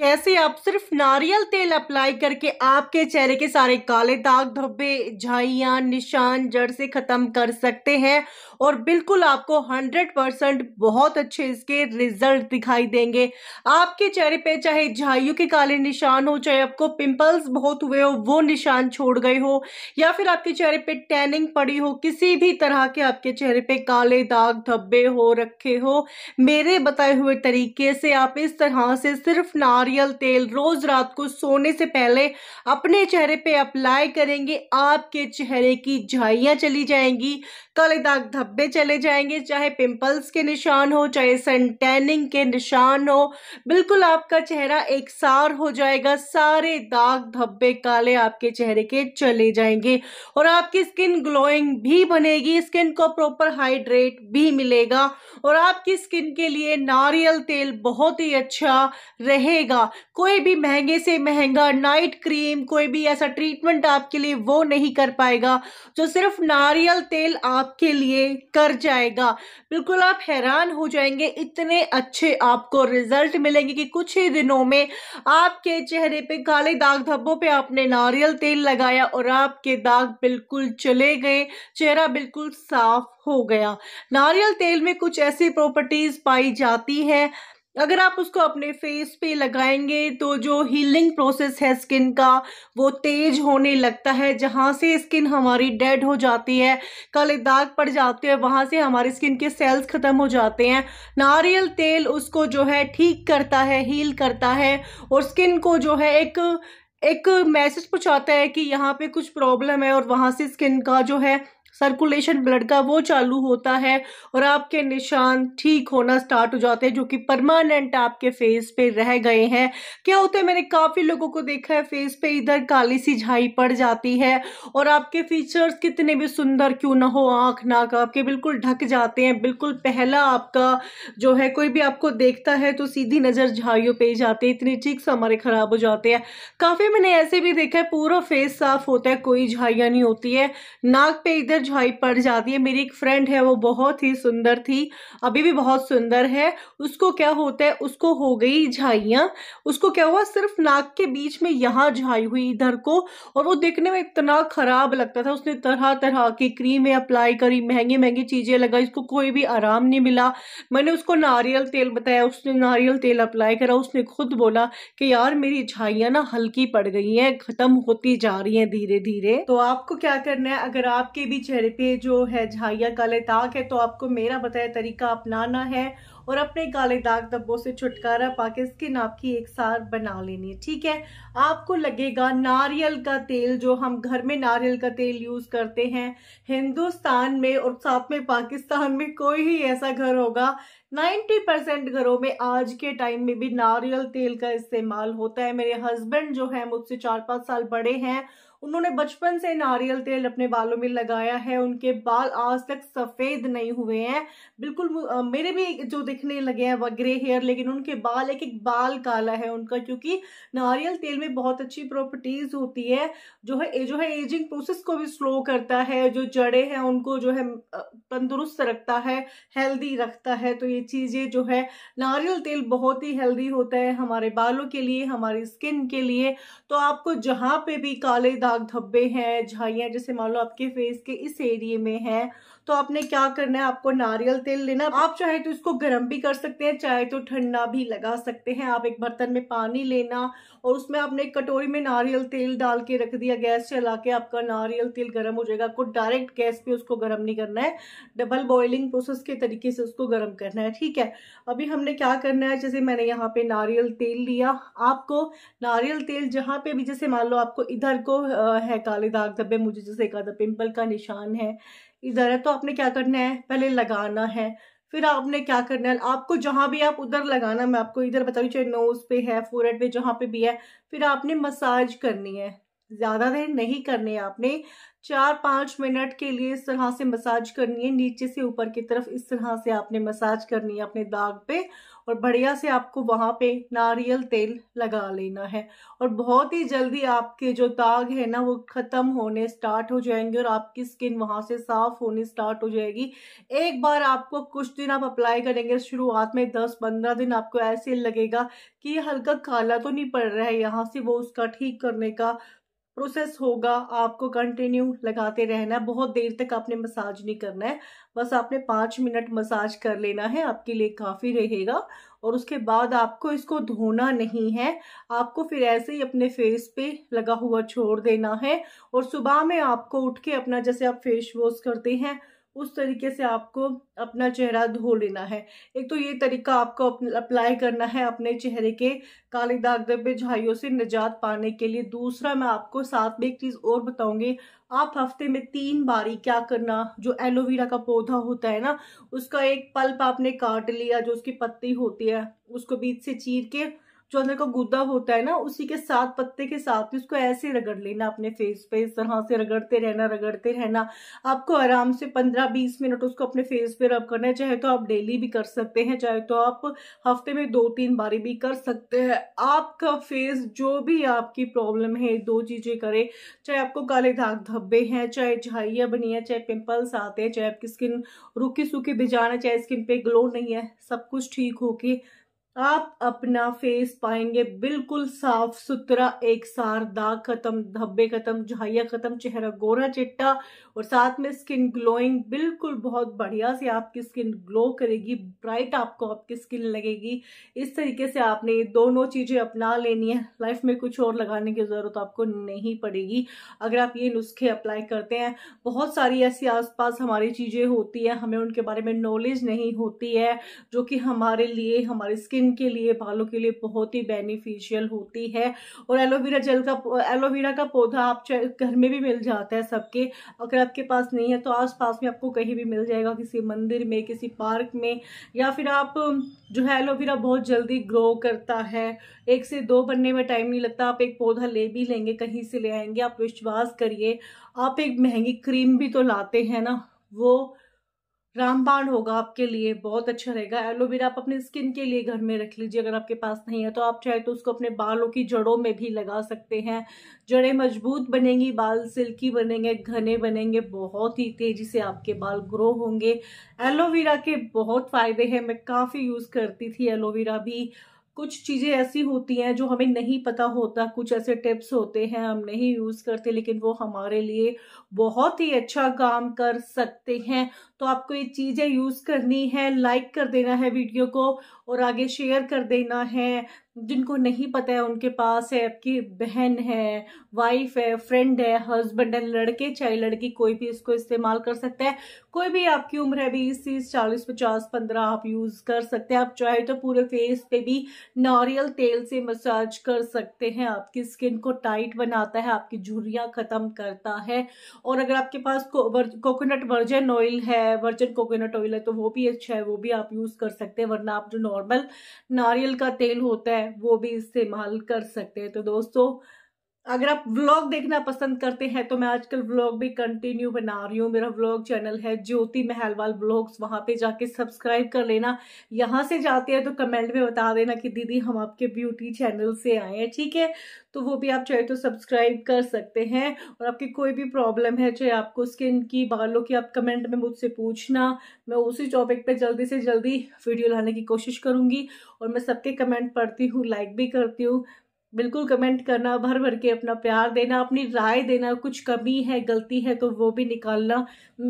कैसे आप सिर्फ नारियल तेल अप्लाई करके आपके चेहरे के सारे काले दाग धब्बे झाइयाँ निशान जड़ से ख़त्म कर सकते हैं और बिल्कुल आपको 100 परसेंट बहुत अच्छे इसके रिजल्ट दिखाई देंगे आपके चेहरे पे चाहे झाइयों के काले निशान हो चाहे आपको पिंपल्स बहुत हुए हो वो निशान छोड़ गए हो या फिर आपके चेहरे पे टैनिंग पड़ी हो किसी भी तरह के आपके चेहरे पे काले दाग धब्बे हो रखे हो मेरे बताए हुए तरीके से आप इस तरह से सिर्फ नार नारियल तेल रोज रात को सोने से पहले अपने चेहरे पे अप्लाई करेंगे आपके चेहरे की झाइयाँ चली जाएंगी काले दाग धब्बे चले जाएंगे चाहे पिंपल्स के निशान हो चाहे सन टैनिंग के निशान हो बिल्कुल आपका चेहरा एक सार हो जाएगा सारे दाग धब्बे काले आपके चेहरे के चले जाएंगे और आपकी स्किन ग्लोइंग भी बनेगी स्किन को प्रॉपर हाइड्रेट भी मिलेगा और आपकी स्किन के लिए नारियल तेल बहुत ही अच्छा रहेगा जाएगा कोई भी महंगे से महंगा नाइट क्रीम कोई भी ऐसा ट्रीटमेंट आपके लिए वो नहीं कर पाएगा जो सिर्फ नारियल तेल आपके लिए कर जाएगा बिल्कुल आप हैरान हो जाएंगे इतने अच्छे आपको रिजल्ट मिलेंगे कि कुछ ही दिनों में आपके चेहरे पे काले दाग धब्बों पे आपने नारियल तेल लगाया और आपके दाग बिल्कुल चले गए चेहरा बिल्कुल साफ हो गया नारियल तेल में कुछ ऐसी प्रॉपर्टीज पाई जाती है अगर आप उसको अपने फेस पे लगाएंगे तो जो हीलिंग प्रोसेस है स्किन का वो तेज होने लगता है जहाँ से स्किन हमारी डेड हो जाती है काले दाग पड़ जाते हैं वहाँ से हमारी स्किन के सेल्स ख़त्म हो जाते हैं नारियल तेल उसको जो है ठीक करता है हील करता है और स्किन को जो है एक एक मैसेज पहुँचाता है कि यहाँ पे कुछ प्रॉब्लम है और वहाँ से स्किन का जो है सर्कुलेशन ब्लड का वो चालू होता है और आपके निशान ठीक होना स्टार्ट हो जाते हैं जो कि परमानेंट आपके फेस पे रह गए हैं क्या होता है मैंने काफ़ी लोगों को देखा है फेस पे इधर काली सी झाई पड़ जाती है और आपके फीचर्स कितने भी सुंदर क्यों ना हो आँख नाक आपके बिल्कुल ढक जाते हैं बिल्कुल पहला आपका जो है कोई भी आपको देखता है तो सीधी नज़र झाइयों पर जाती है इतनी से हमारे ख़राब हो जाते हैं काफ़ी मैंने ऐसे भी देखा है पूरा फेस साफ होता है कोई झाइयाँ नहीं होती है नाक पर इधर झुआई पड़ जाती है मेरी एक फ्रेंड है वो बहुत ही सुंदर थी अभी भी बहुत सुंदर है उसको क्या होता है उसको हो गई झाइयाँ उसको क्या हुआ सिर्फ नाक के बीच में यहाँ झाई हुई इधर को और वो देखने में इतना ख़राब लगता था उसने तरह तरह की क्रीमें अप्लाई करी महंगी महंगी चीज़ें लगाई उसको कोई भी आराम नहीं मिला मैंने उसको नारियल तेल बताया उसने नारियल तेल अप्लाई करा उसने खुद बोला कि यार मेरी झाइयाँ ना हल्की पड़ गई हैं ख़त्म होती जा रही हैं धीरे धीरे तो आपको क्या करना है अगर आपके भी चेहरे पे जो है झाइया काले दाग है तो आपको मेरा बताया तरीका अपनाना है और अपने काले दाग दब्बों से छुटकारा पाके स्किन आपकी एक सार बना लेनी है ठीक है आपको लगेगा नारियल का तेल जो हम घर में नारियल का तेल यूज करते हैं हिंदुस्तान में और साथ में पाकिस्तान में कोई ही ऐसा घर होगा 90 परसेंट घरों में आज के टाइम में भी नारियल तेल का इस्तेमाल होता है मेरे हस्बैंड जो है मुझसे चार पाँच साल बड़े हैं उन्होंने बचपन से नारियल तेल अपने बालों में लगाया है उनके बाल आज तक सफ़ेद नहीं हुए हैं बिल्कुल मेरे भी जो दिखने लगे हैं वह ग्रे हेयर लेकिन उनके बाल एक एक बाल काला है उनका क्योंकि नारियल तेल में बहुत अच्छी प्रॉपर्टीज़ होती है जो है जो है एजिंग प्रोसेस को भी स्लो करता है जो जड़े हैं उनको जो है तंदुरुस्त रखता है हेल्दी रखता है तो ये चीज़ें जो है नारियल तेल बहुत ही हेल्दी होता है हमारे बालों के लिए हमारी स्किन के लिए तो आपको जहां पे भी काले दाग दाग धब्बे हैं झाइयाँ जैसे मान लो आपके फेस के इस एरिए में है तो आपने क्या करना है आपको नारियल तेल लेना आप चाहे तो इसको गर्म भी कर सकते हैं चाहे तो ठंडा भी लगा सकते हैं आप एक बर्तन में पानी लेना और उसमें आपने एक कटोरी में नारियल तेल डाल के रख दिया गैस चला के आपका नारियल तेल गर्म हो जाएगा आपको डायरेक्ट गैस पे उसको गर्म नहीं करना है डबल बॉइलिंग प्रोसेस के तरीके से उसको गर्म करना है ठीक है अभी हमने क्या करना है जैसे मैंने यहाँ पे नारियल तेल लिया आपको नारियल तेल जहाँ पे भी जैसे मान लो आपको इधर को है काले दाग धब्बे मुझे जैसे एक आधा पिंपल का निशान है इधर है तो आपने क्या करना है पहले लगाना है फिर आपने क्या करना है आपको जहाँ भी आप उधर लगाना मैं आपको इधर बता रही चाहे नोज़ पे है फोरहेड पे जहाँ पे भी है फिर आपने मसाज करनी है ज़्यादा देर नहीं करनी है आपने चार पांच मिनट के लिए इस तरह से मसाज करनी है नीचे से ऊपर की तरफ इस तरह से आपने मसाज करनी है अपने दाग पे और बढ़िया से आपको वहां पे नारियल तेल लगा लेना है और बहुत ही जल्दी आपके जो दाग है ना वो ख़त्म होने स्टार्ट हो जाएंगे और आपकी स्किन वहां से साफ़ होने स्टार्ट हो जाएगी एक बार आपको कुछ दिन आप अप्लाई करेंगे शुरुआत में दस पंद्रह दिन आपको ऐसे लगेगा कि हल्का काला तो नहीं पड़ रहा है यहाँ से वो उसका ठीक करने का प्रोसेस होगा आपको कंटिन्यू लगाते रहना है बहुत देर तक आपने मसाज नहीं करना है बस आपने पाँच मिनट मसाज कर लेना है आपके लिए काफ़ी रहेगा और उसके बाद आपको इसको धोना नहीं है आपको फिर ऐसे ही अपने फेस पे लगा हुआ छोड़ देना है और सुबह में आपको उठ के अपना जैसे आप फेस वॉश करते हैं उस तरीके से आपको अपना चेहरा धो लेना है एक तो ये तरीका आपको अप्लाई करना है अपने चेहरे के काले दाग धब्बे झाइयों से निजात पाने के लिए दूसरा मैं आपको साथ में एक चीज़ और बताऊंगी आप हफ्ते में तीन बारी क्या करना जो एलोवेरा का पौधा होता है ना उसका एक पल्प आपने काट लिया जो उसकी पत्ती होती है उसको बीच से चीर के जो अंदर का गुद्दा होता है ना उसी के साथ पत्ते के साथ उसको ऐसे रगड़ लेना अपने फेस पे इस तरह से रगड़ते रहना रगड़ते रहना आपको आराम से पंद्रह बीस मिनट उसको अपने फेस पे रब करना है चाहे तो आप डेली भी कर सकते हैं चाहे तो आप हफ्ते में दो तीन बारी भी कर सकते हैं आपका फेस जो भी आपकी प्रॉब्लम है दो चीज़ें करे चाहे आपको काले धाग धब्बे हैं चाहे झाइया बनी है चाहे पिम्पल्स आते हैं चाहे आपकी स्किन रूखी सूखी भिजाना चाहे स्किन पे ग्लो नहीं है सब कुछ ठीक होके आप अपना फेस पाएंगे बिल्कुल साफ सुथरा एक सार दाग खत्म धब्बे खत्म झाइया खत्म चेहरा गोरा चिट्टा और साथ में स्किन ग्लोइंग बिल्कुल बहुत बढ़िया से आपकी स्किन ग्लो करेगी ब्राइट आपको आपकी स्किन लगेगी इस तरीके से आपने ये दोनों चीज़ें अपना लेनी है लाइफ में कुछ और लगाने की ज़रूरत आपको नहीं पड़ेगी अगर आप ये नुस्खे अप्लाई करते हैं बहुत सारी ऐसी आसपास हमारी चीज़ें होती है हमें उनके बारे में नॉलेज नहीं होती है जो कि हमारे लिए हमारी स्किन स्किन के लिए बालों के लिए बहुत ही बेनिफिशियल होती है और एलोवेरा जेल का एलोवेरा का पौधा आप घर में भी मिल जाता है सबके अगर आपके पास नहीं है तो आसपास में आपको कहीं भी मिल जाएगा किसी मंदिर में किसी पार्क में या फिर आप जो है एलोवेरा बहुत जल्दी ग्रो करता है एक से दो बनने में टाइम नहीं लगता आप एक पौधा ले भी लेंगे कहीं से ले आएंगे आप विश्वास करिए आप एक महंगी क्रीम भी तो लाते हैं ना वो रामबाण होगा आपके लिए बहुत अच्छा रहेगा एलोवेरा आप अपने स्किन के लिए घर में रख लीजिए अगर आपके पास नहीं है तो आप चाहे तो उसको अपने बालों की जड़ों में भी लगा सकते हैं जड़ें मजबूत बनेंगी बाल सिल्की बनेंगे घने बनेंगे बहुत ही तेजी से आपके बाल ग्रो होंगे एलोवेरा के बहुत फ़ायदे हैं मैं काफ़ी यूज़ करती थी एलोवेरा भी कुछ चीज़ें ऐसी होती हैं जो हमें नहीं पता होता कुछ ऐसे टिप्स होते हैं हम नहीं यूज़ करते लेकिन वो हमारे लिए बहुत ही अच्छा काम कर सकते हैं तो आपको ये चीज़ें यूज़ करनी है लाइक कर देना है वीडियो को और आगे शेयर कर देना है जिनको नहीं पता है उनके पास है आपकी बहन है वाइफ है फ्रेंड है हस्बैंड है लड़के चाहे लड़की कोई भी इसको इस्तेमाल कर सकता है कोई भी आपकी उम्र है बीस तीस चालीस पचास पंद्रह आप यूज़ कर सकते हैं आप चाहे तो पूरे फेस पे भी नारियल तेल से मसाज कर सकते हैं आपकी स्किन को टाइट बनाता है आपकी झुरियाँ ख़त्म करता है और अगर आपके पास कोकोनट वर्जन ऑयल है है वर्जिन कोकोनट ऑयल है तो वो भी अच्छा है वो भी आप यूज़ कर सकते हैं वरना आप जो नॉर्मल नारियल का तेल होता है वो भी इस्तेमाल कर सकते हैं तो दोस्तों अगर आप व्लॉग देखना पसंद करते हैं तो मैं आजकल व्लॉग भी कंटिन्यू बना रही हूँ मेरा व्लॉग चैनल है ज्योति महलवाल व्लॉग्स वहाँ पे जाके सब्सक्राइब कर लेना यहाँ से जाते हैं तो कमेंट में बता देना कि दीदी हम आपके ब्यूटी चैनल से आए हैं ठीक है तो वो भी आप चाहे तो सब्सक्राइब कर सकते हैं और आपकी कोई भी प्रॉब्लम है चाहे आपको स्किन की बालों की आप कमेंट में मुझसे पूछना मैं उसी टॉपिक पे जल्दी से जल्दी वीडियो लाने की कोशिश करूँगी और मैं सबके कमेंट पढ़ती हूँ लाइक भी करती हूँ बिल्कुल कमेंट करना भर भर के अपना प्यार देना अपनी राय देना कुछ कमी है गलती है तो वो भी निकालना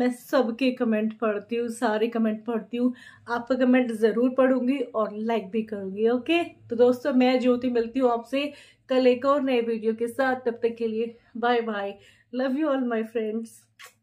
मैं सबके कमेंट पढ़ती हूँ सारे कमेंट पढ़ती हूँ आपका कमेंट ज़रूर पढ़ूंगी और लाइक भी करूँगी ओके तो दोस्तों मैं ज्योति मिलती हूँ आपसे कल एक और नए वीडियो के साथ तब तक के लिए bye bye love you all my friends